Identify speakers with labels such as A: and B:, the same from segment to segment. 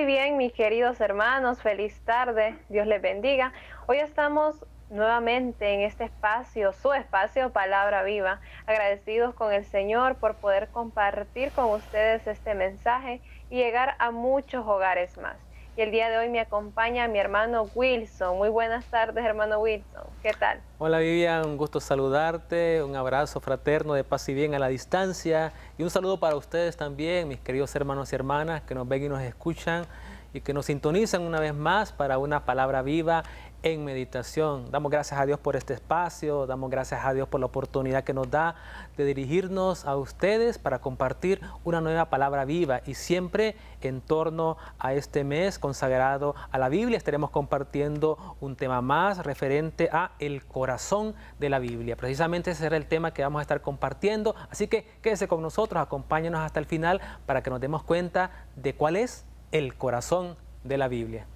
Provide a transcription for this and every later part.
A: muy bien, mis queridos hermanos. Feliz tarde. Dios les bendiga. Hoy estamos nuevamente en este espacio, su espacio Palabra Viva. Agradecidos con el Señor por poder compartir con ustedes este mensaje y llegar a muchos hogares más. Y el día de hoy me acompaña mi hermano Wilson. Muy buenas tardes, hermano Wilson. ¿Qué tal?
B: Hola Vivian, un gusto saludarte, un abrazo fraterno de paz y bien a la distancia y un saludo para ustedes también, mis queridos hermanos y hermanas que nos ven y nos escuchan y que nos sintonizan una vez más para una palabra viva en meditación. Damos gracias a Dios por este espacio, damos gracias a Dios por la oportunidad que nos da de dirigirnos a ustedes para compartir una nueva palabra viva y siempre en torno a este mes consagrado a la Biblia estaremos compartiendo un tema más referente a el corazón de la Biblia. Precisamente ese será el tema que vamos a estar compartiendo, así que quédese con nosotros, acompáñenos hasta el final para que nos demos cuenta de cuál es el corazón de la Biblia.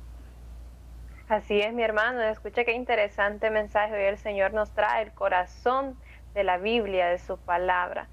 A: Así es, mi hermano. Escucha qué interesante mensaje hoy el Señor nos trae, el corazón de la Biblia, de su palabra.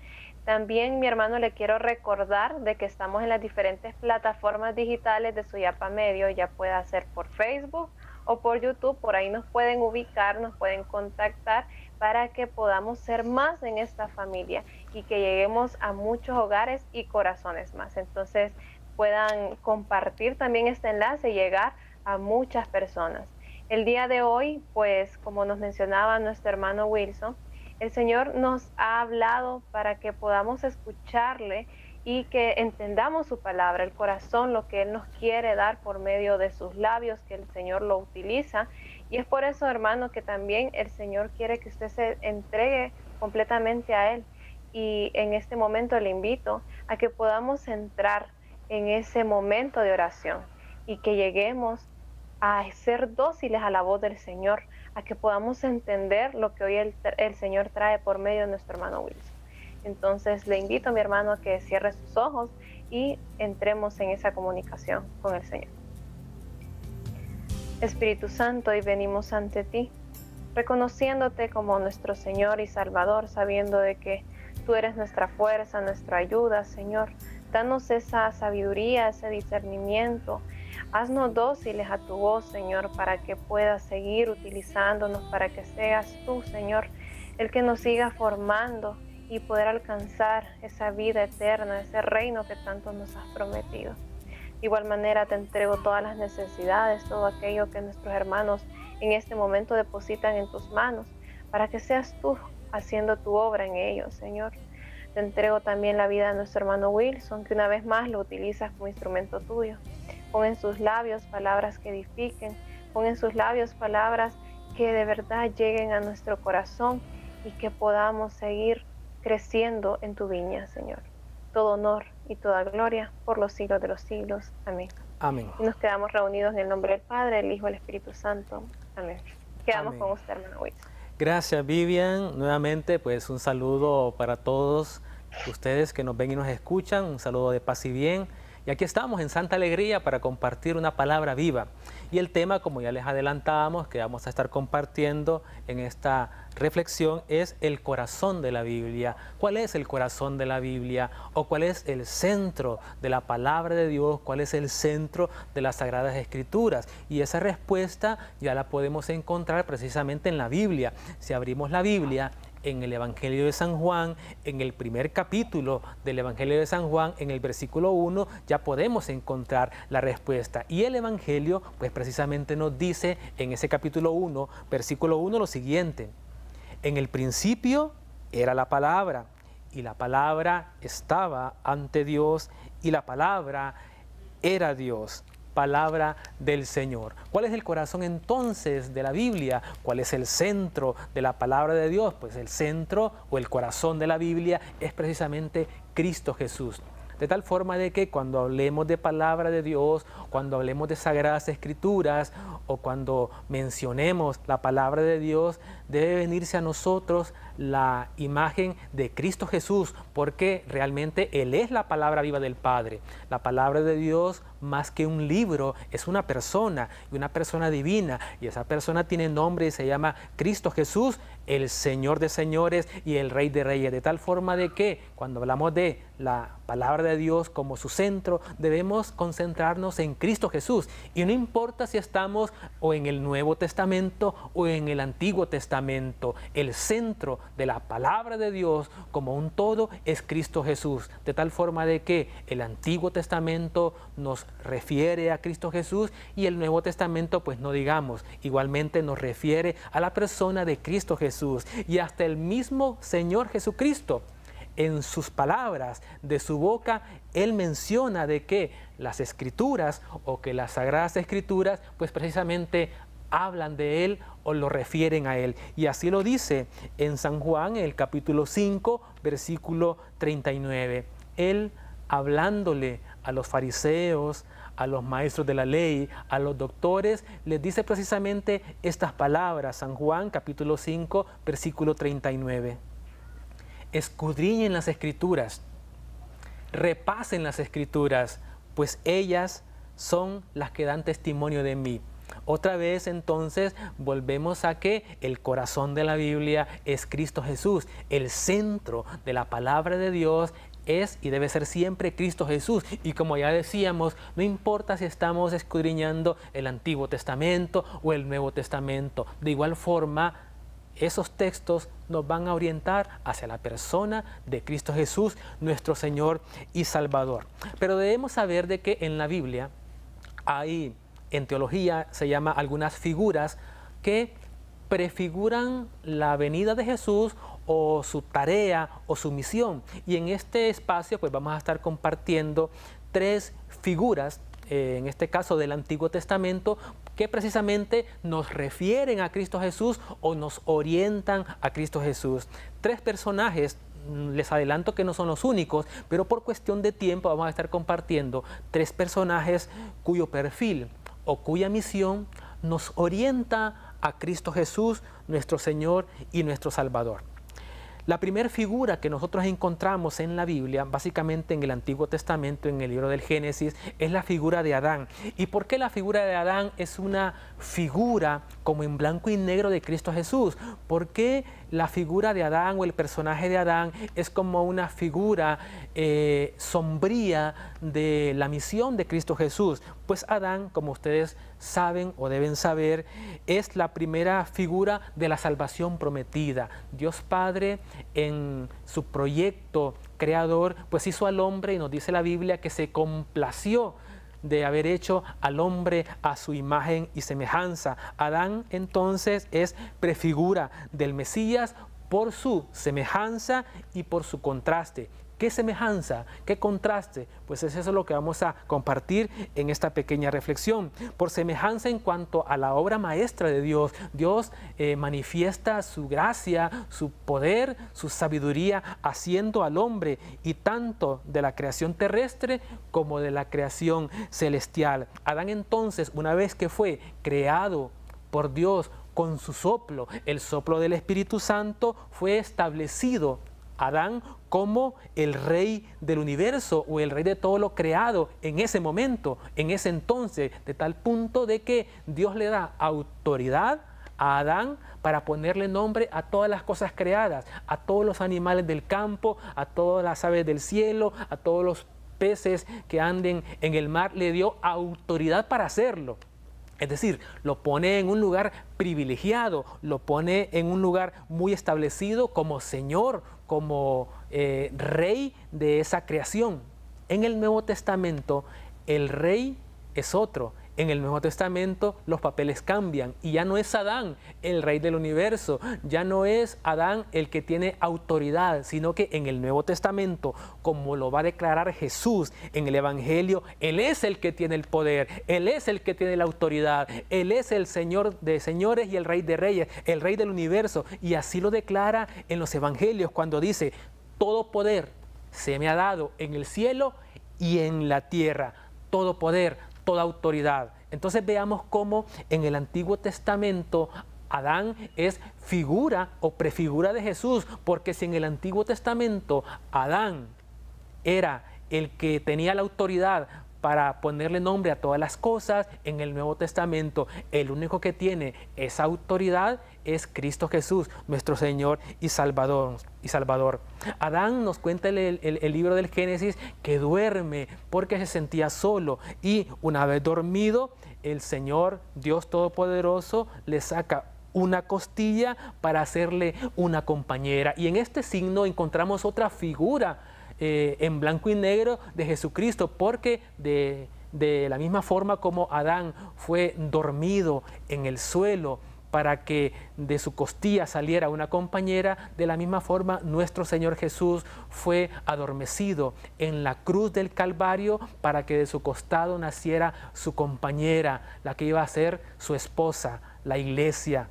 A: También, mi hermano, le quiero recordar de que estamos en las diferentes plataformas digitales de Suyapa Medio, ya pueda ser por Facebook o por YouTube, por ahí nos pueden ubicar, nos pueden contactar para que podamos ser más en esta familia y que lleguemos a muchos hogares y corazones más. Entonces, puedan compartir también este enlace, y llegar a muchas personas. El día de hoy, pues como nos mencionaba nuestro hermano Wilson, el Señor nos ha hablado para que podamos escucharle y que entendamos su palabra, el corazón, lo que Él nos quiere dar por medio de sus labios, que el Señor lo utiliza. Y es por eso, hermano, que también el Señor quiere que usted se entregue completamente a Él. Y en este momento le invito a que podamos entrar en ese momento de oración y que lleguemos a ser dóciles a la voz del Señor, a que podamos entender lo que hoy el, Señor trae por medio de nuestro hermano Wilson. Entonces le invito a mi hermano a que cierre sus ojos y entremos en esa comunicación con el Señor. Espíritu Santo, hoy venimos ante ti, reconociéndote como nuestro Señor y Salvador, sabiendo de que tú eres nuestra fuerza, nuestra ayuda, Señor. Danos esa sabiduría, ese discernimiento, Haznos dóciles a tu voz, Señor, para que puedas seguir utilizándonos, para que seas tú, Señor, el que nos siga formando y poder alcanzar esa vida eterna, ese reino que tanto nos has prometido. De igual manera te entrego todas las necesidades, todo aquello que nuestros hermanos en este momento depositan en tus manos, para que seas tú haciendo tu obra en ellos, Señor. Te entrego también la vida de nuestro hermano Wilson, que una vez más lo utilizas como instrumento tuyo. Pon en sus labios palabras que edifiquen. Pon en sus labios palabras que de verdad lleguen a nuestro corazón y que podamos seguir creciendo en tu viña, Señor. Todo honor y toda gloria por los siglos de los siglos. Amén. Amén. nos quedamos reunidos en el nombre del Padre, el Hijo y el Espíritu Santo. Amén. Quedamos con usted, hermano
B: Gracias, Vivian. Nuevamente, pues un saludo para todos ustedes que nos ven y nos escuchan. Un saludo de paz y bien. Y aquí estamos en Santa Alegría para compartir una palabra viva. Y el tema, como ya les adelantábamos, que vamos a estar compartiendo en esta reflexión es el corazón de la Biblia. ¿Cuál es el corazón de la Biblia? ¿O cuál es el centro de la palabra de Dios? ¿Cuál es el centro de las Sagradas Escrituras? Y esa respuesta ya la podemos encontrar precisamente en la Biblia. Si abrimos la Biblia en el Evangelio de San Juan, en el primer capítulo del Evangelio de San Juan, en el versículo 1, ya podemos encontrar la respuesta. Y el Evangelio, pues precisamente nos dice en ese capítulo 1, versículo 1, lo siguiente. En el principio era la palabra, y la palabra estaba ante Dios, y la palabra era Dios palabra del Señor. ¿Cuál es el corazón entonces de la Biblia? ¿Cuál es el centro de la palabra de Dios? Pues el centro o el corazón de la Biblia es precisamente Cristo Jesús. De tal forma de que cuando hablemos de palabra de Dios, cuando hablemos de sagradas escrituras o cuando mencionemos la palabra de Dios, debe venirse a nosotros la imagen de Cristo Jesús, porque realmente Él es la palabra viva del Padre. La palabra de Dios, más que un libro, es una persona y una persona divina, y esa persona tiene nombre y se llama Cristo Jesús, el Señor de señores y el Rey de reyes, de tal forma de que cuando hablamos de la palabra de Dios como su centro, debemos concentrarnos en Cristo Jesús. Y no importa si estamos o en el Nuevo Testamento o en el Antiguo Testamento, el centro de la palabra de Dios como un todo es Cristo Jesús. De tal forma de que el Antiguo Testamento nos refiere a Cristo Jesús y el Nuevo Testamento, pues no digamos, igualmente nos refiere a la persona de Cristo Jesús y hasta el mismo Señor Jesucristo. En sus palabras, de su boca, Él menciona de que las escrituras o que las sagradas escrituras, pues precisamente hablan de Él o lo refieren a Él. Y así lo dice en San Juan, en el capítulo 5, versículo 39. Él hablándole a los fariseos, a los maestros de la ley, a los doctores, les dice precisamente estas palabras, San Juan capítulo 5, versículo 39. Escudriñen las escrituras, repasen las escrituras, pues ellas son las que dan testimonio de mí. Otra vez entonces volvemos a que el corazón de la Biblia es Cristo Jesús, el centro de la palabra de Dios es y debe ser siempre Cristo Jesús. Y como ya decíamos, no importa si estamos escudriñando el Antiguo Testamento o el Nuevo Testamento. De igual forma, esos textos nos van a orientar hacia la persona de Cristo Jesús, nuestro Señor y Salvador. Pero debemos saber de que en la Biblia hay, en teología se llama algunas figuras que prefiguran la venida de Jesús o su tarea o su misión. Y en este espacio pues vamos a estar compartiendo tres figuras, eh, en este caso del Antiguo Testamento, que precisamente nos refieren a Cristo Jesús o nos orientan a Cristo Jesús. Tres personajes mm, les adelanto que no son los únicos, pero por cuestión de tiempo vamos a estar compartiendo tres personajes cuyo perfil o cuya misión nos orienta a Cristo Jesús, nuestro Señor y nuestro Salvador. La primera figura que nosotros encontramos en la Biblia, básicamente en el Antiguo Testamento, en el libro del Génesis, es la figura de Adán. ¿Y por qué la figura de Adán es una figura como en blanco y negro de Cristo Jesús? Porque la figura de Adán o el personaje de Adán es como una figura eh, sombría de la misión de Cristo Jesús. Pues Adán, como ustedes saben o deben saber, es la primera figura de la salvación prometida. Dios Padre en su proyecto creador, pues hizo al hombre y nos dice la Biblia que se complació de haber hecho al hombre a su imagen y semejanza. Adán entonces es prefigura del Mesías por su semejanza y por su contraste. ¿Qué semejanza? ¿Qué contraste? Pues eso es lo que vamos a compartir en esta pequeña reflexión. Por semejanza en cuanto a la obra maestra de Dios, Dios eh, manifiesta su gracia, su poder, su sabiduría, haciendo al hombre y tanto de la creación terrestre como de la creación celestial. Adán entonces, una vez que fue creado por Dios, con su soplo, el soplo del Espíritu Santo, fue establecido Adán como el rey del universo o el rey de todo lo creado en ese momento, en ese entonces, de tal punto de que Dios le da autoridad a Adán para ponerle nombre a todas las cosas creadas, a todos los animales del campo, a todas las aves del cielo, a todos los peces que anden en el mar, le dio autoridad para hacerlo. Es decir, lo pone en un lugar privilegiado, lo pone en un lugar muy establecido como Señor, como eh, rey de esa creación. En el Nuevo Testamento el rey es otro, en el Nuevo Testamento los papeles cambian y ya no es Adán el rey del universo, ya no es Adán el que tiene autoridad, sino que en el Nuevo Testamento, como lo va a declarar Jesús en el Evangelio, Él es el que tiene el poder, Él es el que tiene la autoridad, Él es el Señor de señores y el Rey de reyes, el Rey del universo. Y así lo declara en los Evangelios cuando dice, todo poder se me ha dado en el cielo y en la tierra, todo poder de autoridad. Entonces veamos cómo en el Antiguo Testamento Adán es figura o prefigura de Jesús, porque si en el Antiguo Testamento Adán era el que tenía la autoridad para ponerle nombre a todas las cosas en el Nuevo Testamento. El único que tiene esa autoridad es Cristo Jesús, nuestro Señor y Salvador. Y Salvador. Adán nos cuenta el, el, libro del Génesis que duerme porque se sentía solo y una vez dormido, el Señor Dios Todopoderoso le saca una costilla para hacerle una compañera. Y en este signo encontramos otra figura eh, en blanco y negro de Jesucristo, porque de, de la misma forma como Adán fue dormido en el suelo, para que de su costilla saliera una compañera, de la misma forma nuestro Señor Jesús fue adormecido en la cruz del Calvario para que de su costado naciera su compañera, la que iba a ser su esposa, la iglesia.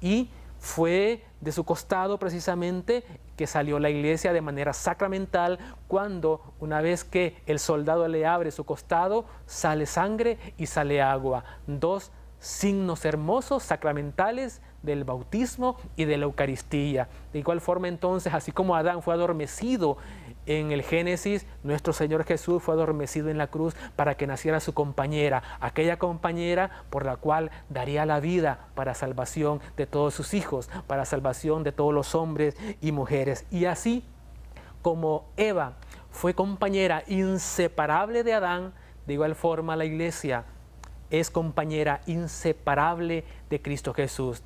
B: Y fue de su costado precisamente que salió la iglesia de manera sacramental cuando una vez que el soldado le abre su costado, sale sangre y sale agua. Dos signos hermosos sacramentales del bautismo y de la Eucaristía. De igual forma entonces, así como Adán fue adormecido en el Génesis, nuestro Señor Jesús fue adormecido en la cruz para que naciera su compañera, aquella compañera por la cual daría la vida para salvación de todos sus hijos, para salvación de todos los hombres y mujeres. Y así como Eva fue compañera inseparable de Adán, de igual forma la iglesia es compañera inseparable de Cristo Jesús.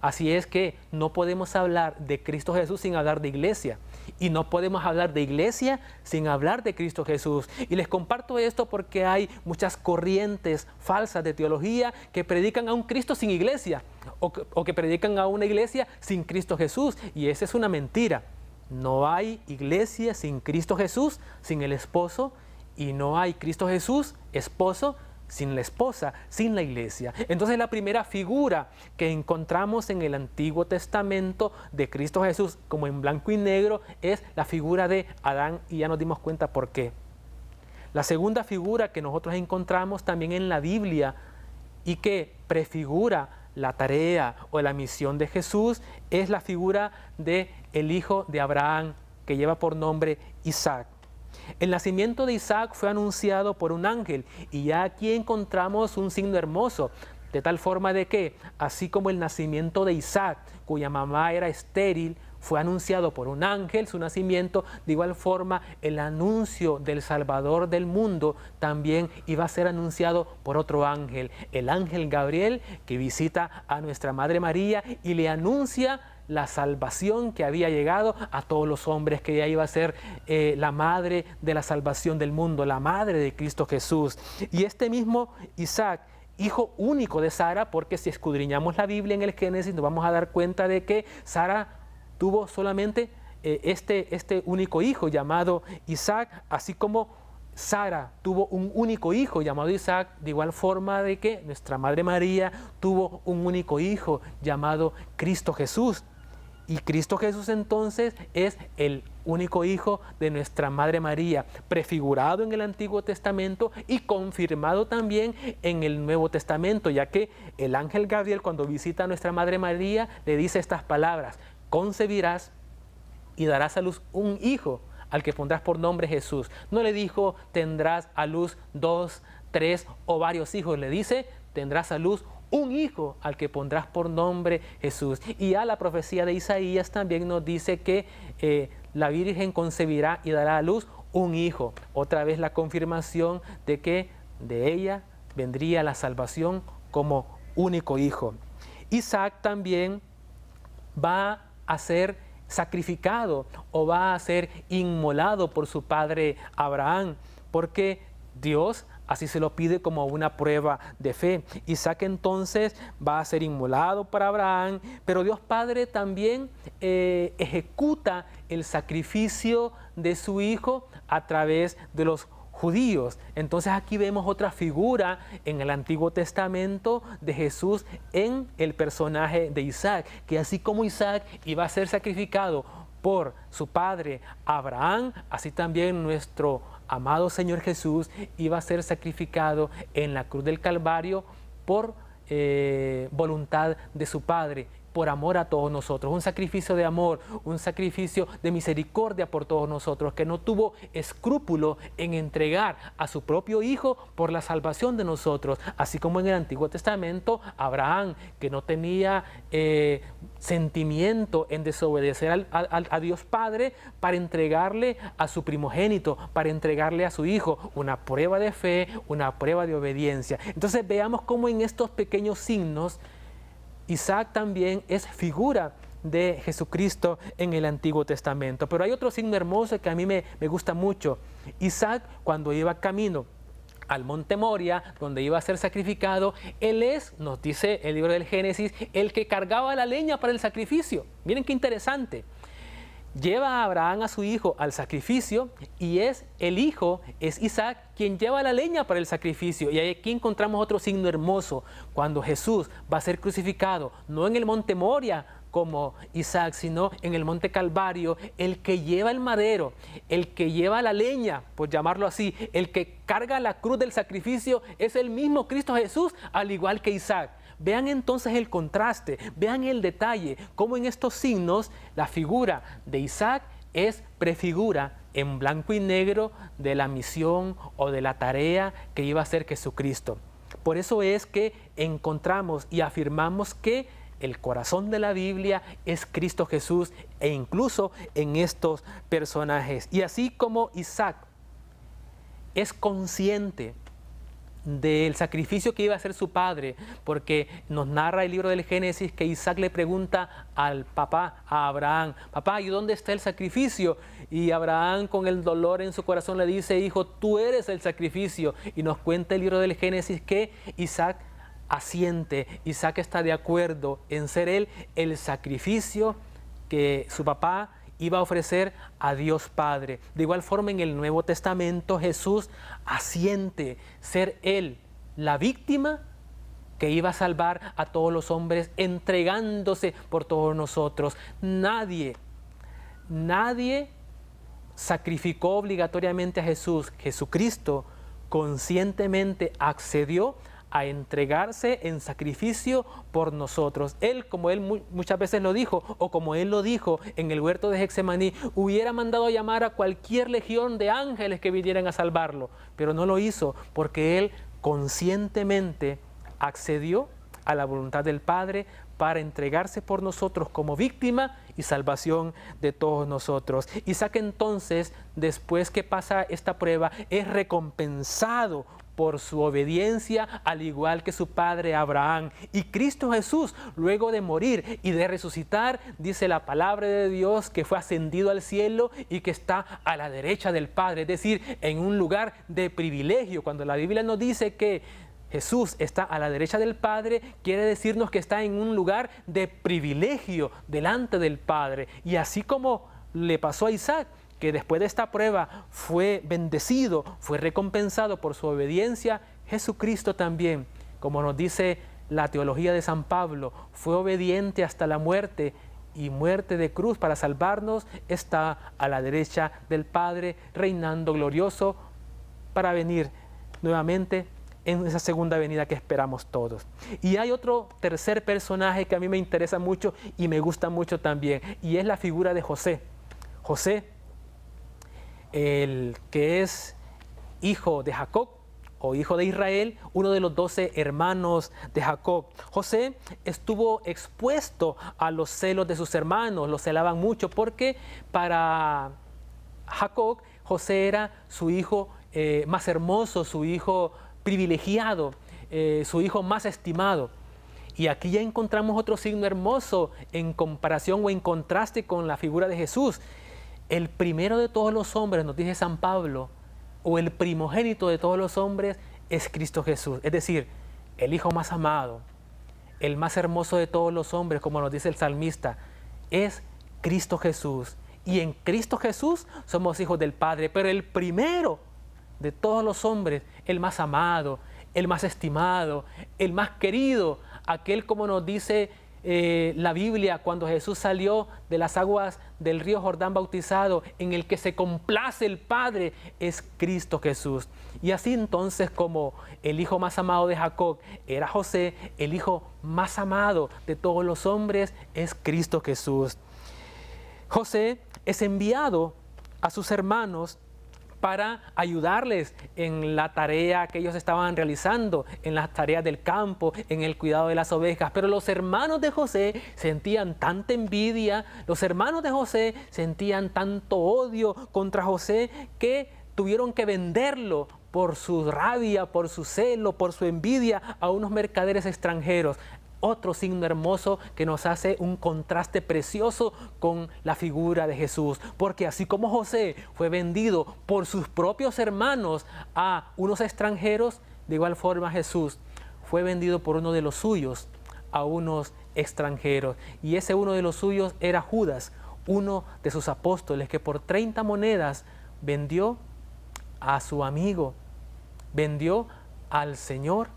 B: Así es que no podemos hablar de Cristo Jesús sin hablar de iglesia. Y no podemos hablar de iglesia sin hablar de Cristo Jesús. Y les comparto esto porque hay muchas corrientes falsas de teología que predican a un Cristo sin iglesia o que, predican a una iglesia sin Cristo Jesús. Y esa es una mentira. No hay iglesia sin Cristo Jesús, sin el esposo, y no hay Cristo Jesús, esposo, sin la esposa, sin la iglesia. Entonces la primera figura que encontramos en el Antiguo Testamento de Cristo Jesús, como en blanco y negro, es la figura de Adán y ya nos dimos cuenta por qué. La segunda figura que nosotros encontramos también en la Biblia y que prefigura la tarea o la misión de Jesús es la figura de el hijo de Abraham que lleva por nombre Isaac. El nacimiento de Isaac fue anunciado por un ángel y ya aquí encontramos un signo hermoso, de tal forma de que, así como el nacimiento de Isaac, cuya mamá era estéril, fue anunciado por un ángel su nacimiento, de igual forma el anuncio del Salvador del mundo también iba a ser anunciado por otro ángel, el ángel Gabriel, que visita a nuestra Madre María y le anuncia la salvación que había llegado a todos los hombres, que ya iba a ser eh, la madre de la salvación del mundo, la madre de Cristo Jesús. Y este mismo Isaac, hijo único de Sara, porque si escudriñamos la Biblia en el Génesis nos vamos a dar cuenta de que Sara tuvo solamente eh, este, este único hijo llamado Isaac, así como Sara tuvo un único hijo llamado Isaac, de igual forma de que nuestra Madre María tuvo un único hijo llamado Cristo Jesús. Y Cristo Jesús entonces es el único hijo de nuestra Madre María, prefigurado en el Antiguo Testamento y confirmado también en el Nuevo Testamento, ya que el ángel Gabriel cuando visita a nuestra Madre María le dice estas palabras, concebirás y darás a luz un hijo al que pondrás por nombre Jesús. No le dijo tendrás a luz dos, tres o varios hijos, le dice tendrás a luz un hijo al que pondrás por nombre Jesús. Y a la profecía de Isaías también nos dice que eh, la Virgen concebirá y dará a luz un hijo. Otra vez la confirmación de que de ella vendría la salvación como único hijo. Isaac también va a ser sacrificado o va a ser inmolado por su padre Abraham, porque Dios Así se lo pide como una prueba de fe. Isaac entonces va a ser inmolado para Abraham, pero Dios Padre también eh, ejecuta el sacrificio de su hijo a través de los judíos. Entonces aquí vemos otra figura en el Antiguo Testamento de Jesús en el personaje de Isaac, que así como Isaac iba a ser sacrificado por su padre Abraham, así también nuestro amado Señor Jesús iba a ser sacrificado en la cruz del Calvario por eh, voluntad de su Padre por amor a todos nosotros, un sacrificio de amor, un sacrificio de misericordia por todos nosotros, que no tuvo escrúpulo en entregar a su propio Hijo por la salvación de nosotros, así como en el Antiguo Testamento, Abraham, que no tenía eh, sentimiento en desobedecer a Dios Padre para entregarle a su primogénito, para entregarle a su Hijo, una prueba de fe, una prueba de obediencia. Entonces veamos cómo en estos pequeños signos, Isaac también es figura de Jesucristo en el Antiguo Testamento. Pero hay otro signo hermoso que a mí me, gusta mucho. Isaac cuando iba camino al monte Moria, donde iba a ser sacrificado, él es, nos dice el libro del Génesis, el que cargaba la leña para el sacrificio. Miren qué interesante lleva a Abraham a su hijo al sacrificio y es el hijo, es Isaac, quien lleva la leña para el sacrificio. Y aquí encontramos otro signo hermoso, cuando Jesús va a ser crucificado, no en el monte Moria como Isaac, sino en el monte Calvario, el que lleva el madero, el que lleva la leña, por llamarlo así, el que carga la cruz del sacrificio, es el mismo Cristo Jesús, al igual que Isaac. Vean entonces el contraste, vean el detalle, cómo en estos signos la figura de Isaac es prefigura en blanco y negro de la misión o de la tarea que iba a hacer Jesucristo. Por eso es que encontramos y afirmamos que el corazón de la Biblia es Cristo Jesús e incluso en estos personajes. Y así como Isaac es consciente del sacrificio que iba a hacer su padre, porque nos narra el libro del Génesis que Isaac le pregunta al papá, a Abraham, papá, ¿y dónde está el sacrificio? Y Abraham con el dolor en su corazón le dice, hijo, tú eres el sacrificio. Y nos cuenta el libro del Génesis que Isaac asiente, Isaac está de acuerdo en ser él el sacrificio que su papá iba a ofrecer a Dios Padre. De igual forma, en el Nuevo Testamento Jesús asiente ser Él la víctima que iba a salvar a todos los hombres, entregándose por todos nosotros. Nadie, nadie sacrificó obligatoriamente a Jesús. Jesucristo conscientemente accedió a entregarse en sacrificio por nosotros. Él, como él muchas veces lo dijo, o como él lo dijo en el huerto de Hexemaní, hubiera mandado llamar a cualquier legión de ángeles que vinieran a salvarlo, pero no lo hizo porque él conscientemente accedió a la voluntad del Padre para entregarse por nosotros como víctima y salvación de todos nosotros. Isaac entonces, después que pasa esta prueba, es recompensado por su obediencia, al igual que su padre Abraham. Y Cristo Jesús, luego de morir y de resucitar, dice la palabra de Dios que fue ascendido al cielo y que está a la derecha del Padre, es decir, en un lugar de privilegio. Cuando la Biblia nos dice que Jesús está a la derecha del Padre, quiere decirnos que está en un lugar de privilegio delante del Padre. Y así como le pasó a Isaac, que después de esta prueba fue bendecido, fue recompensado por su obediencia, Jesucristo también, como nos dice la teología de San Pablo, fue obediente hasta la muerte y muerte de cruz para salvarnos, está a la derecha del Padre, reinando glorioso para venir nuevamente en esa segunda venida que esperamos todos. Y hay otro tercer personaje que a mí me interesa mucho y me gusta mucho también, y es la figura de José. José el que es hijo de Jacob o hijo de Israel, uno de los doce hermanos de Jacob. José estuvo expuesto a los celos de sus hermanos, los celaban mucho porque para Jacob José era su hijo eh, más hermoso, su hijo privilegiado, eh, su hijo más estimado. Y aquí ya encontramos otro signo hermoso en comparación o en contraste con la figura de Jesús, el primero de todos los hombres, nos dice San Pablo, o el primogénito de todos los hombres es Cristo Jesús, es decir, el Hijo más amado, el más hermoso de todos los hombres, como nos dice el salmista, es Cristo Jesús. Y en Cristo Jesús somos hijos del Padre, pero el primero de todos los hombres, el más amado, el más estimado, el más querido, aquel como nos dice eh, la Biblia cuando Jesús salió de las aguas del río Jordán bautizado, en el que se complace el Padre, es Cristo Jesús. Y así entonces como el hijo más amado de Jacob era José, el hijo más amado de todos los hombres es Cristo Jesús. José es enviado a sus hermanos para ayudarles en la tarea que ellos estaban realizando, en las tareas del campo, en el cuidado de las ovejas. Pero los hermanos de José sentían tanta envidia, los hermanos de José sentían tanto odio contra José que tuvieron que venderlo por su rabia, por su celo, por su envidia a unos mercaderes extranjeros otro signo hermoso que nos hace un contraste precioso con la figura de Jesús. Porque así como José fue vendido por sus propios hermanos a unos extranjeros, de igual forma Jesús fue vendido por uno de los suyos a unos extranjeros. Y ese uno de los suyos era Judas, uno de sus apóstoles, que por 30 monedas vendió a su amigo, vendió al Señor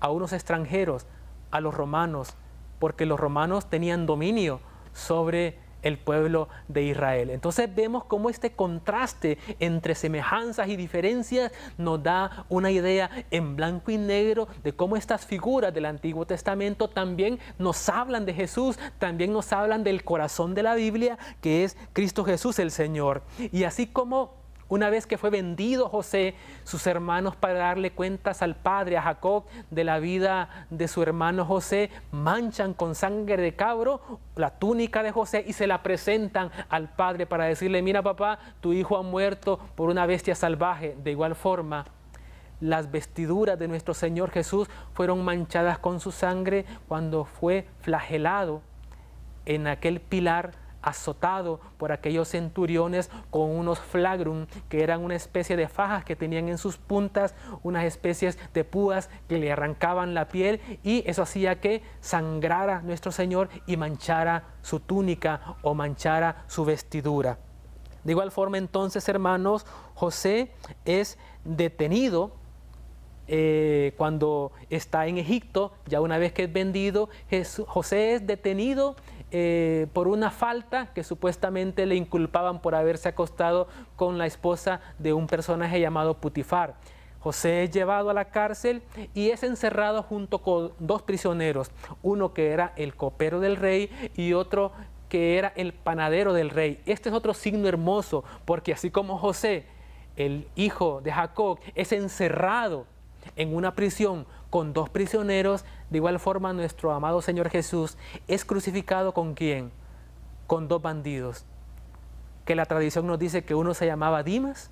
B: a unos extranjeros a los romanos, porque los romanos tenían dominio sobre el pueblo de Israel. Entonces vemos cómo este contraste entre semejanzas y diferencias nos da una idea en blanco y negro de cómo estas figuras del Antiguo Testamento también nos hablan de Jesús, también nos hablan del corazón de la Biblia, que es Cristo Jesús el Señor. Y así como una vez que fue vendido José, sus hermanos para darle cuentas al padre, a Jacob, de la vida de su hermano José, manchan con sangre de cabro la túnica de José y se la presentan al padre para decirle, mira papá, tu hijo ha muerto por una bestia salvaje. De igual forma, las vestiduras de nuestro Señor Jesús fueron manchadas con su sangre cuando fue flagelado en aquel pilar azotado por aquellos centuriones con unos flagrum, que eran una especie de fajas que tenían en sus puntas unas especies de púas que le arrancaban la piel y eso hacía que sangrara nuestro Señor y manchara su túnica o manchara su vestidura. De igual forma entonces, hermanos, José es detenido eh, cuando está en Egipto, ya una vez que es vendido, José es detenido eh, por una falta que supuestamente le inculpaban por haberse acostado con la esposa de un personaje llamado Putifar. José es llevado a la cárcel y es encerrado junto con dos prisioneros, uno que era el copero del rey y otro que era el panadero del rey. Este es otro signo hermoso, porque así como José, el hijo de Jacob, es encerrado en una prisión con dos prisioneros. De igual forma, nuestro amado Señor Jesús es crucificado con quién? Con dos bandidos. Que la tradición nos dice que uno se llamaba Dimas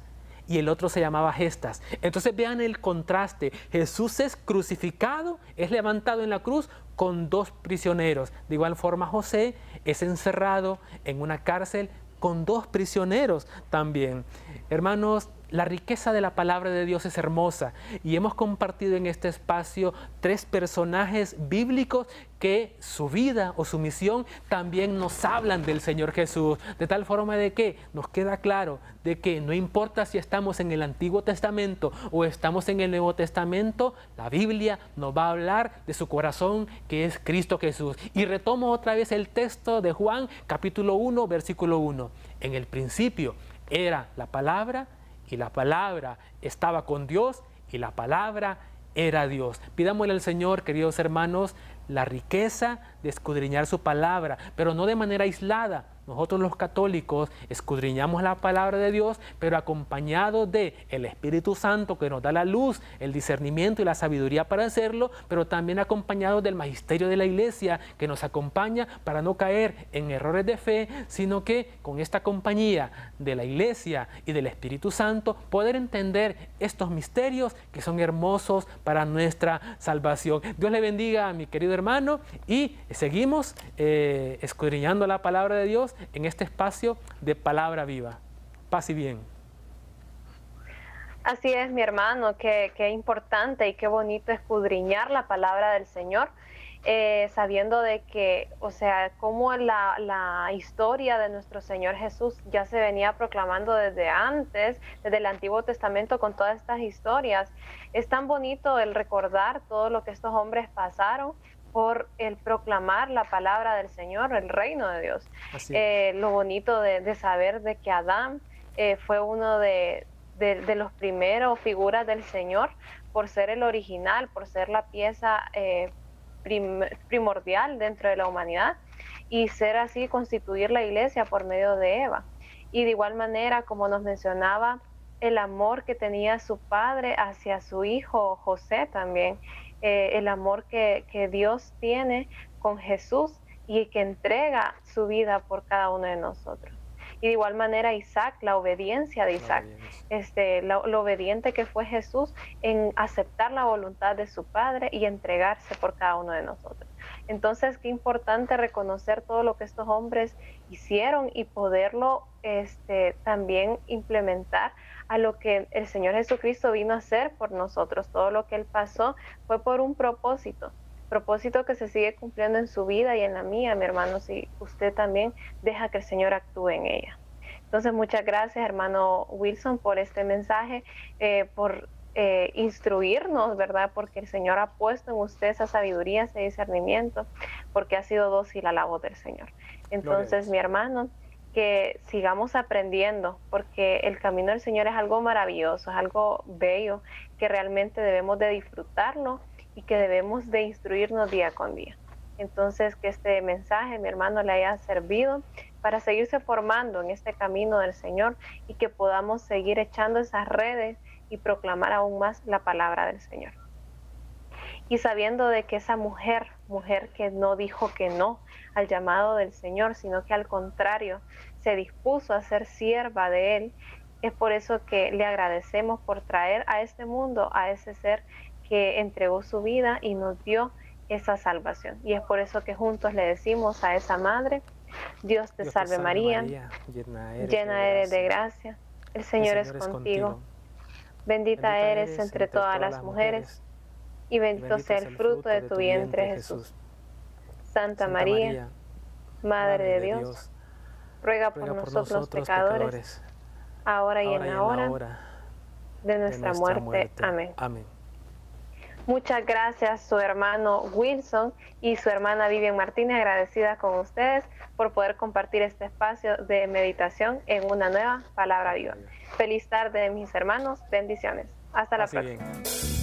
B: y el otro se llamaba Gestas. Entonces vean el contraste. Jesús es crucificado, es levantado en la cruz con dos prisioneros. De igual forma, José es encerrado en una cárcel con dos prisioneros también. Hermanos, la riqueza de la palabra de Dios es hermosa y hemos compartido en este espacio tres personajes bíblicos que su vida o su misión también nos hablan del Señor Jesús. De tal forma de que nos queda claro de que no importa si estamos en el Antiguo Testamento o estamos en el Nuevo Testamento, la Biblia nos va a hablar de su corazón que es Cristo Jesús. Y retomo otra vez el texto de Juan capítulo 1 versículo 1. En el principio era la palabra y la palabra estaba con Dios y la palabra era Dios. Pidámosle al Señor, queridos hermanos, la riqueza de escudriñar su palabra, pero no de manera aislada, nosotros los católicos escudriñamos la palabra de Dios, pero acompañados de el Espíritu Santo que nos da la luz, el discernimiento y la sabiduría para hacerlo, pero también acompañados del magisterio de la iglesia que nos acompaña para no caer en errores de fe, sino que con esta compañía de la iglesia y del Espíritu Santo poder entender estos misterios que son hermosos para nuestra salvación. Dios le bendiga a mi querido hermano y seguimos eh, escudriñando la palabra de Dios en este espacio de palabra viva. Paz y bien.
A: Así es, mi hermano, qué, importante y qué bonito escudriñar la palabra del Señor. Eh, sabiendo de que, o sea, cómo la, historia de nuestro Señor Jesús ya se venía proclamando desde antes, desde el Antiguo Testamento con todas estas historias. Es tan bonito el recordar todo lo que estos hombres pasaron, por el proclamar la palabra del Señor, el reino de Dios. Eh, lo bonito de, saber de que Adán eh, fue uno de, los primeros figuras del Señor por ser el original, por ser la pieza eh, primordial dentro de la humanidad y ser así constituir la iglesia por medio de Eva. Y de igual manera, como nos mencionaba, el amor que tenía su padre hacia su hijo José también eh, el amor que, Dios tiene con Jesús y que entrega su vida por cada uno de nosotros. Y de igual manera Isaac, la obediencia de Isaac, este, lo, lo, obediente que fue Jesús en aceptar la voluntad de su Padre y entregarse por cada uno de nosotros. Entonces, qué importante reconocer todo lo que estos hombres hicieron y poderlo este, también implementar a lo que el Señor Jesucristo vino a hacer por nosotros. Todo lo que Él pasó fue por un propósito, propósito que se sigue cumpliendo en su vida y en la mía, mi hermano, si usted también deja que el Señor actúe en ella. Entonces, muchas gracias, hermano Wilson, por este mensaje, eh, por eh, instruirnos, ¿verdad? Porque el Señor ha puesto en usted esa sabiduría, ese discernimiento, porque ha sido dócil a la voz del Señor.
B: Entonces, mi
A: hermano, que sigamos aprendiendo, porque el camino del Señor es algo maravilloso, es algo bello, que realmente debemos de disfrutarlo y que debemos de instruirnos día con día. Entonces, que este mensaje, mi hermano, le haya servido para seguirse formando en este camino del Señor y que podamos seguir echando esas redes y proclamar aún más la palabra del Señor y sabiendo de que esa mujer, mujer que no dijo que no al llamado del Señor, sino que al contrario se dispuso a ser sierva de Él, es por eso que le agradecemos por traer a este mundo a ese ser que entregó su vida y nos dio esa salvación. Y es por eso que juntos le decimos a esa madre, Dios te, salve, María,
B: llena, eres, de gracia, el Señor, es, contigo. bendita, eres, entre todas, las mujeres y bendito, sea el fruto de tu vientre Jesús.
A: Santa María, Madre de Dios, ruega por nosotros los pecadores, ahora y en la hora
B: de nuestra muerte. Amén.
A: Muchas gracias su hermano Wilson y su hermana Vivian Martínez, agradecida con ustedes por poder compartir este espacio de meditación en una nueva palabra viva. Feliz tarde mis hermanos, bendiciones. Hasta la
B: próxima.